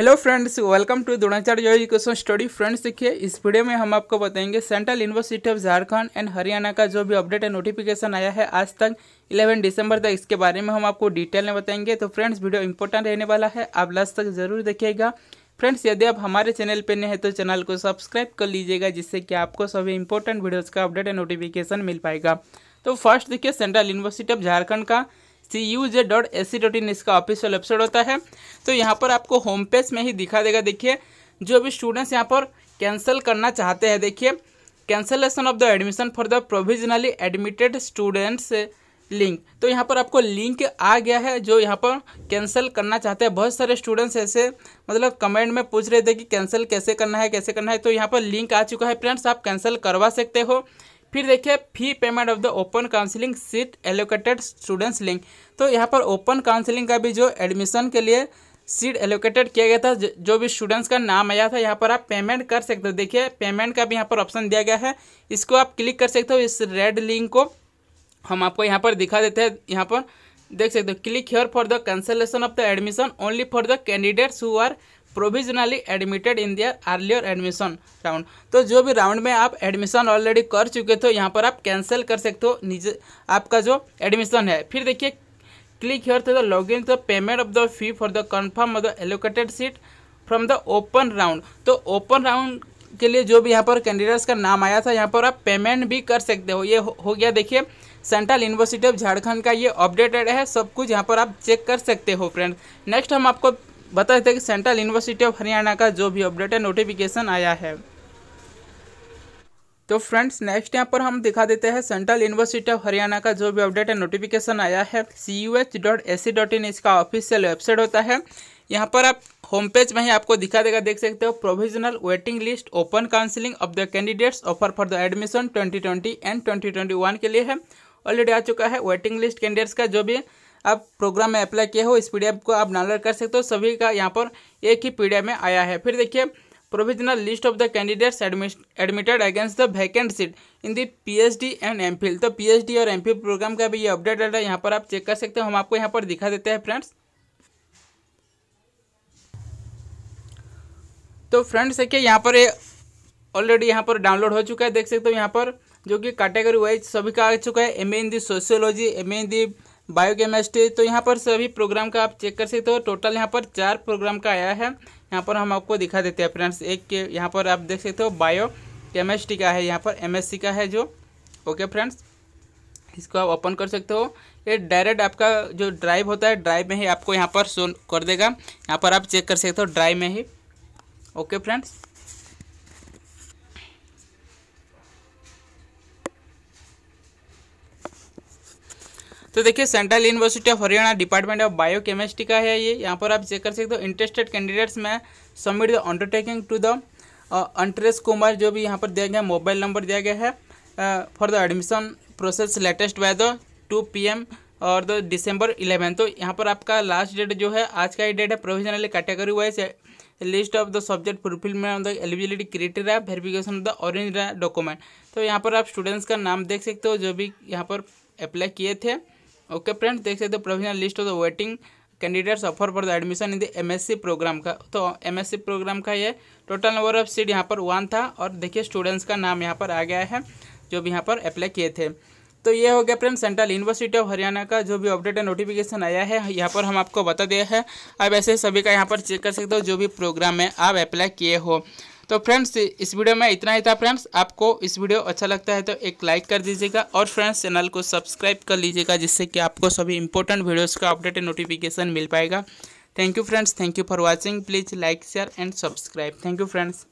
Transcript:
hello friends welcome to Dronacharya education study friends देखिए इस video में हम आपको बताएंगे central university of Jharkhand and Haryana का जो भी अपडेट एंड नोटिफिकेशन आया है आज तक 11 दिसंबर तक इसके बारे में हम आपको डिटेल में बताएंगे तो फ्रेंड्स वीडियो इंपॉर्टेंट रहने वाला है आप लास्ट तक जरूर देखिएगा फ्रेंड्स यदि आप हमारे चैनल पर नए हैं तो चैनल को सब्सक्राइब कर लीजिएगा जिससे कि आपको सभी इंपॉर्टेंट वीडियोज़ का अपडेट एंड नोटिफिकेशन मिल पाएगा तो फर्स्ट देखिए सेंट्रल यूनिवर्सिटी ऑफ झारखंड का C U J dot A C dot in इसका ऑफिशियल वेबसाइट होता है तो यहाँ पर आपको होम पेज में ही दिखा देगा देखिए जो भी स्टूडेंट्स यहाँ पर कैंसिल करना चाहते हैं देखिए cancellation of the admission for the provisionally admitted students link तो यहाँ पर आपको लिंक आ गया है जो यहाँ पर कैंसिल करना चाहते हैं बहुत सारे स्टूडेंट्स ऐसे मतलब कमेंट में पूछ रहे थे कि कैंसिल कैसे करना है कैसे करना है तो यहाँ पर लिंक आ चुका है फ्रेंड्स आप कैंसिल करवा सकते हो फिर देखिए fee payment of the open counselling seat allocated students link तो यहाँ पर ओपन काउंसिलिंग का भी जो एडमिशन के लिए सीट एलोकेटेड किया गया था जो भी स्टूडेंट्स का नाम आया था यहाँ पर आप पेमेंट कर सकते हो देखिए पेमेंट का भी यहाँ पर ऑप्शन दिया गया है इसको आप क्लिक कर सकते हो इस रेड लिंक को हम आपको यहाँ पर दिखा देते हैं यहाँ पर देख सकते हो click here for the cancellation of the admission only for the candidates who are provisionally admitted in their earlier admission round तो जो भी राउंड में आप एडमिशन ऑलरेडी कर चुके थे यहाँ पर आप कैंसिल कर सकते हो निजे आपका जो एडमिशन है फिर देखिए click here the log in the payment of the fee for the confirm of the allocated seat from the open round तो ओपन राउंड के लिए जो भी यहाँ पर कैंडिडेट्स का नाम आया था यहाँ पर आप पेमेंट भी कर सकते हो ये हो गया देखिए सेंट्रल यूनिवर्सिटी ऑफ झारखंड का ये अपडेटेड है सब कुछ यहाँ पर आप चेक कर सकते हो फ्रेंड नेक्स्ट हम आपको बता देते कि सेंट्रल यूनिवर्सिटी ऑफ हरियाणा का जो भी अपडेट है नोटिफिकेशन आया है तो फ्रेंड्स नेक्स्ट यहाँ पर हम दिखा देते हैं सेंट्रल यूनिवर्सिटी ऑफ हरियाणा का जो भी अपडेट है नोटिफिकेशन आया है C U H dot A C dot in इसका ऑफिशियल वेबसाइट होता है यहाँ पर आप होम पेज में ही आपको दिखा देगा देख सकते हो provisional waiting list open counselling of the candidates offer for the admission 2020 and 2021 के लिए है ऑलरेडी आ चुका है वेटिंग लिस्ट कैंडिडेट्स का जो भी आप प्रोग्राम में अप्लाई किया हो इस पी को आप डाउनलोड कर सकते हो सभी का यहाँ पर एक ही पी में आया है फिर देखिए provisional list of the candidates admitted against the vacant seat in the PhD and MPhil तो पीएचडी और एमफिल प्रोग्राम का भी ये अपडेट है यहाँ पर आप चेक कर सकते हो हम आपको यहाँ पर दिखा देते हैं फ्रेंड्स तो फ्रेंड्स देखिए यहाँ पर ऑलरेडी यहाँ पर डाउनलोड हो चुका है देख सकते हो यहाँ पर जो कि कैटेगरी वाइज सभी का आ चुका है M in the sociology M in the biochemistry तो यहाँ पर सभी प्रोग्राम का आप चेक कर सकते हो टोटल यहाँ पर चार प्रोग्राम का आया है यहाँ पर हम आपको दिखा देते हैं फ्रेंड्स एक के यहाँ पर आप देख सकते हो बायो केमिस्ट्री का है यहाँ पर एमएससी का है जो ओके फ्रेंड्स इसको आप ओपन कर सकते हो ये डायरेक्ट आपका जो ड्राइव होता है ड्राइव में ही आपको यहाँ पर शो कर देगा यहाँ पर आप चेक कर सकते हो ड्राइव में ही ओके फ्रेंड्स तो देखिए central university of Haryana department of biochemistry का है ये यहाँ पर आप चेक कर सकते हो interested candidates may submit the undertaking to the Antaresh Kumar जो भी यहाँ पर दिया गया मोबाइल नंबर दिया गया है for the admission process latest by the two P M और द दिसंबर इलेवन तो यहाँ पर आपका लास्ट डेट जो है आज का ही डेट है provisionally category wise list of the subject fulfilment of the eligibility criteria verification of the orange document तो यहाँ पर आप स्टूडेंट्स का नाम देख सकते हो जो भी यहाँ पर अप्लाई किए थे ओके फ्रेंड्स देख सकते हो provisional list of the waiting candidates offer for the admission in the MSc programme का तो एमएससी प्रोग्राम का ये टोटल नंबर ऑफ सीट यहाँ पर वन था और देखिए स्टूडेंट्स का नाम यहाँ पर आ गया है जो भी यहाँ पर अप्लाई किए थे तो ये हो गया friend central university of Haryana का जो भी अपडेट एंड नोटिफिकेशन आया है यहाँ पर हम आपको बता दिया है आप ऐसे सभी का यहाँ पर चेक कर सकते हो जो भी प्रोग्राम में आप अप्लाई किए हो तो फ्रेंड्स इस वीडियो में इतना ही था फ्रेंड्स आपको इस वीडियो अच्छा लगता है तो एक लाइक कर दीजिएगा और फ्रेंड्स चैनल को सब्सक्राइब कर लीजिएगा जिससे कि आपको सभी इंपॉर्टेंट वीडियोज़ का अपडेट नोटिफिकेशन मिल पाएगा thank you friends thank you for watching please like share and subscribe thank you friends